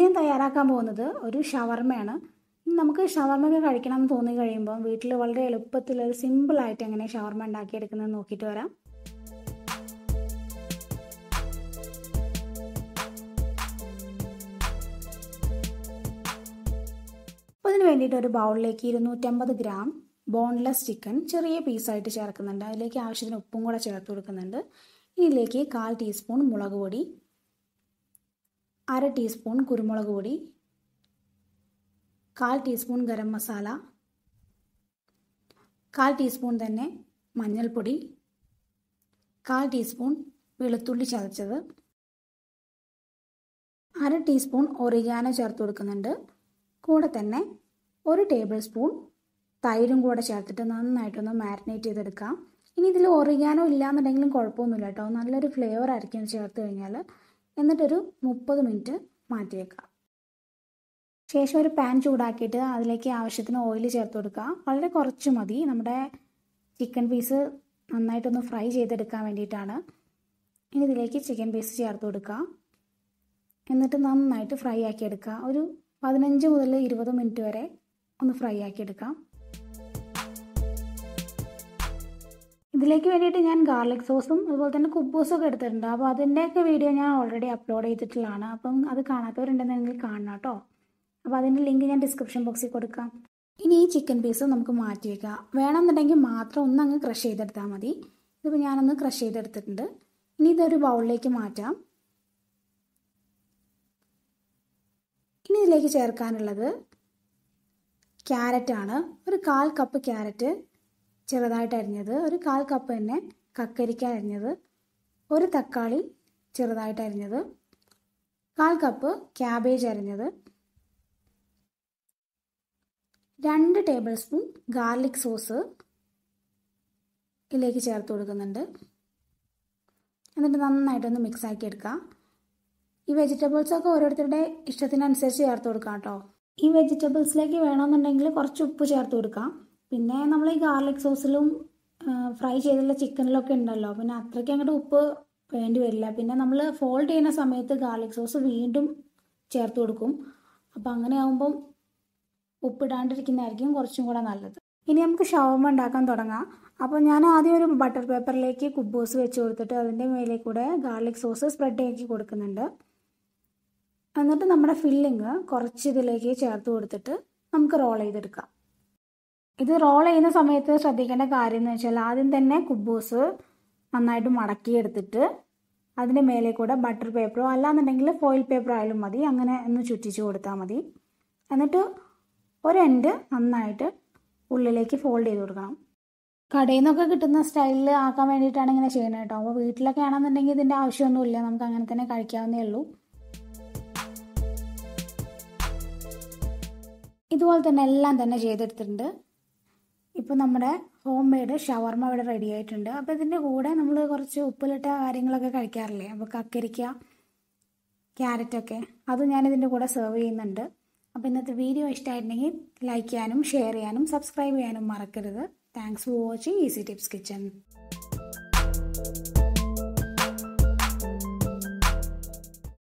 ഞാൻ തയ്യാറാക്കാൻ പോകുന്നത് ഒരു ഷവർമയാണ് നമുക്ക് ഒക്കെ കഴിക്കണം എന്ന് തോന്നി കഴിയുമ്പോൾ വീട്ടിൽ വളരെ എളുപ്പത്തിൽ ഒരു സിമ്പിളായിട്ട് എങ്ങനെ ഷവർമ ഉണ്ടാക്കിയെടുക്കുന്നത് നോക്കിയിട്ട് വരാം അപ്പോൾ ഇതിന് വേണ്ടിയിട്ട് ഒരു ബൗളിലേക്ക് ഇരുന്നൂറ്റമ്പത് ഗ്രാം ബോൺലെസ് ചിക്കൻ ചെറിയ പീസായിട്ട് ചേർക്കുന്നുണ്ട് അതിലേക്ക് ആവശ്യത്തിന് ഉപ്പും കൂടെ ചേർത്ത് കൊടുക്കുന്നുണ്ട് ഇതിലേക്ക് കാൽ ടീസ്പൂൺ മുളക് പൊടി അര ടീസ്പൂൺ കുരുമുളക് പൊടി കാൽ ടീസ്പൂൺ ഗരം മസാല കാൽ ടീസ്പൂൺ തന്നെ മഞ്ഞൾപ്പൊടി കാൽ ടീസ്പൂൺ വെളുത്തുള്ളി ചതച്ചത് അര ടീസ്പൂൺ ഒറിഗാനോ ചേർത്ത് കൊടുക്കുന്നുണ്ട് കൂടെ തന്നെ ഒരു ടേബിൾ സ്പൂൺ തൈരും കൂടെ ചേർത്തിട്ട് നന്നായിട്ടൊന്ന് മാരിനേറ്റ് ചെയ്തെടുക്കാം ഇനി ഇതിൽ ഒറിഗാനോ ഇല്ലാന്നുണ്ടെങ്കിലും കുഴപ്പമൊന്നുമില്ല കേട്ടോ നല്ലൊരു ഫ്ലേവർ ആയിരിക്കും ചേർത്ത് കഴിഞ്ഞാൽ എന്നിട്ടൊരു മുപ്പത് മിനിറ്റ് മാറ്റി വെക്കുക ശേഷം ഒരു പാൻ ചൂടാക്കിയിട്ട് അതിലേക്ക് ആവശ്യത്തിന് ഓയിൽ ചേർത്ത് കൊടുക്കുക വളരെ കുറച്ച് മതി നമ്മുടെ ചിക്കൻ പീസ് നന്നായിട്ടൊന്ന് ഫ്രൈ ചെയ്തെടുക്കാൻ വേണ്ടിയിട്ടാണ് ഇനി ഇതിലേക്ക് ചിക്കൻ പീസ് ചേർത്ത് കൊടുക്കുക എന്നിട്ട് നന്നായിട്ട് ഫ്രൈ ആക്കിയെടുക്കുക ഒരു പതിനഞ്ച് മുതൽ ഇരുപത് മിനിറ്റ് വരെ ഒന്ന് ഫ്രൈ ആക്കിയെടുക്കാം ഇതിലേക്ക് വേണ്ടിയിട്ട് ഞാൻ ഗാർലിക് സോസും അതുപോലെ തന്നെ കുബ്ബൂസും ഒക്കെ എടുത്തിട്ടുണ്ട് അപ്പോൾ അതിൻ്റെയൊക്കെ വീഡിയോ ഞാൻ ഓൾറെഡി അപ്ലോഡ് ചെയ്തിട്ടുള്ളതാണ് അപ്പം അത് കാണാത്തവരുണ്ടെന്നുണ്ടെങ്കിൽ കാണണം കേട്ടോ അപ്പോൾ അതിൻ്റെ ലിങ്ക് ഞാൻ ഡിസ്ക്രിപ്ഷൻ ബോക്സിൽ കൊടുക്കാം ഇനി ഈ ചിക്കൻ പീസ് നമുക്ക് മാറ്റി വയ്ക്കാം വേണമെന്നുണ്ടെങ്കിൽ മാത്രം ഒന്ന് അങ്ങ് ക്രഷ് ചെയ്തെടുത്താൽ മതി ഇതിപ്പോൾ ഞാനൊന്ന് ക്രഷ് ചെയ്തെടുത്തിട്ടുണ്ട് ഇനി ഇതൊരു ബൗളിലേക്ക് മാറ്റാം ഇനി ഇതിലേക്ക് ചേർക്കാനുള്ളത് ക്യാരറ്റാണ് ഒരു കാൽ കപ്പ് ക്യാരറ്റ് ചെറുതായിട്ട് അരിഞ്ഞത് ഒരു കാൽ കപ്പ് തന്നെ കക്കരിക്ക അരിഞ്ഞത് ഒരു തക്കാളി ചെറുതായിട്ട് അരിഞ്ഞത് കാൽ കപ്പ് ക്യാബേജ് അരിഞ്ഞത് രണ്ട് ടേബിൾ സ്പൂൺ ഗാർലിക് സോസ് ഇതിലേക്ക് ചേർത്ത് കൊടുക്കുന്നുണ്ട് എന്നിട്ട് നന്നായിട്ടൊന്ന് മിക്സ് ആക്കി എടുക്കാം ഈ വെജിറ്റബിൾസൊക്കെ ഓരോരുത്തരുടെ ഇഷ്ടത്തിനനുസരിച്ച് ചേർത്ത് കൊടുക്കാം കേട്ടോ ഈ വെജിറ്റബിൾസിലേക്ക് വേണമെന്നുണ്ടെങ്കിൽ കുറച്ച് ഉപ്പ് ചേർത്ത് കൊടുക്കാം പിന്നെ നമ്മൾ ഈ ഗാർലിക് സോസിലും ഫ്രൈ ചെയ്തുള്ള ചിക്കനിലൊക്കെ ഉണ്ടല്ലോ പിന്നെ അത്രയ്ക്ക് അങ്ങോട്ട് ഉപ്പ് വേണ്ടി വരില്ല പിന്നെ നമ്മൾ ഫോൾഡ് ചെയ്യുന്ന സമയത്ത് ഗാർലിക് സോസ് വീണ്ടും ചേർത്ത് കൊടുക്കും അപ്പോൾ അങ്ങനെ ആകുമ്പം ഉപ്പിടാണ്ടിരിക്കുന്നതായിരിക്കും കുറച്ചും കൂടെ നല്ലത് ഇനി നമുക്ക് ഷവർമ ഉണ്ടാക്കാൻ തുടങ്ങാം അപ്പോൾ ഞാൻ ആദ്യം ഒരു ബട്ടർ പേപ്പറിലേക്ക് കുബ്ബൂസ് വെച്ച് കൊടുത്തിട്ട് അതിൻ്റെ മേലെ കൂടെ ഗാർലിക് സോസ് സ്പ്രെഡ് ആക്കി കൊടുക്കുന്നുണ്ട് എന്നിട്ട് നമ്മുടെ ഫില്ലിങ് കുറച്ച് ഇതിലേക്ക് ചേർത്ത് കൊടുത്തിട്ട് നമുക്ക് റോൾ ചെയ്തെടുക്കാം ഇത് റോൾ ചെയ്യുന്ന സമയത്ത് ശ്രദ്ധിക്കേണ്ട കാര്യം എന്ന് വെച്ചാൽ ആദ്യം തന്നെ കുബൂസ് നന്നായിട്ട് മടക്കിയെടുത്തിട്ട് അതിൻ്റെ മേലെ കൂടെ ബട്ടർ പേപ്പറോ അല്ലാന്നുണ്ടെങ്കിൽ ഫോയിൽ പേപ്പർ ആയാലും മതി അങ്ങനെ ഒന്ന് ചുറ്റിച്ച് കൊടുത്താൽ മതി എന്നിട്ട് ഒരു എൻഡ് നന്നായിട്ട് ഉള്ളിലേക്ക് ഫോൾഡ് ചെയ്ത് കൊടുക്കണം കടയിൽ നിന്നൊക്കെ കിട്ടുന്ന സ്റ്റൈലിൽ ആക്കാൻ വേണ്ടിയിട്ടാണ് ഇങ്ങനെ ചെയ്യുന്നത് കേട്ടോ അപ്പോൾ വീട്ടിലൊക്കെ ആണെന്നുണ്ടെങ്കിൽ ഇതിൻ്റെ ആവശ്യമൊന്നുമില്ല നമുക്ക് അങ്ങനെ തന്നെ കഴിക്കാവുന്നേ ഉള്ളൂ ഇതുപോലെ തന്നെ എല്ലാം തന്നെ ചെയ്തെടുത്തിട്ടുണ്ട് ഇപ്പോൾ നമ്മുടെ ഹോം മെയ്ഡ് ഷവർമ ഇവിടെ റെഡി ആയിട്ടുണ്ട് അപ്പോൾ ഇതിൻ്റെ കൂടെ നമ്മൾ കുറച്ച് ഉപ്പിലിട്ട കാര്യങ്ങളൊക്കെ കഴിക്കാറില്ലേ അപ്പോൾ കക്കരിക്ക ക്യാരറ്റൊക്കെ അതും ഞാനിതിൻ്റെ കൂടെ സെർവ് ചെയ്യുന്നുണ്ട് അപ്പോൾ ഇന്നത്തെ വീഡിയോ ഇഷ്ടമായിട്ടുണ്ടെങ്കിൽ ലൈക്ക് ചെയ്യാനും ഷെയർ ചെയ്യാനും സബ്സ്ക്രൈബ് ചെയ്യാനും മറക്കരുത് thanks for watching easy tips kitchen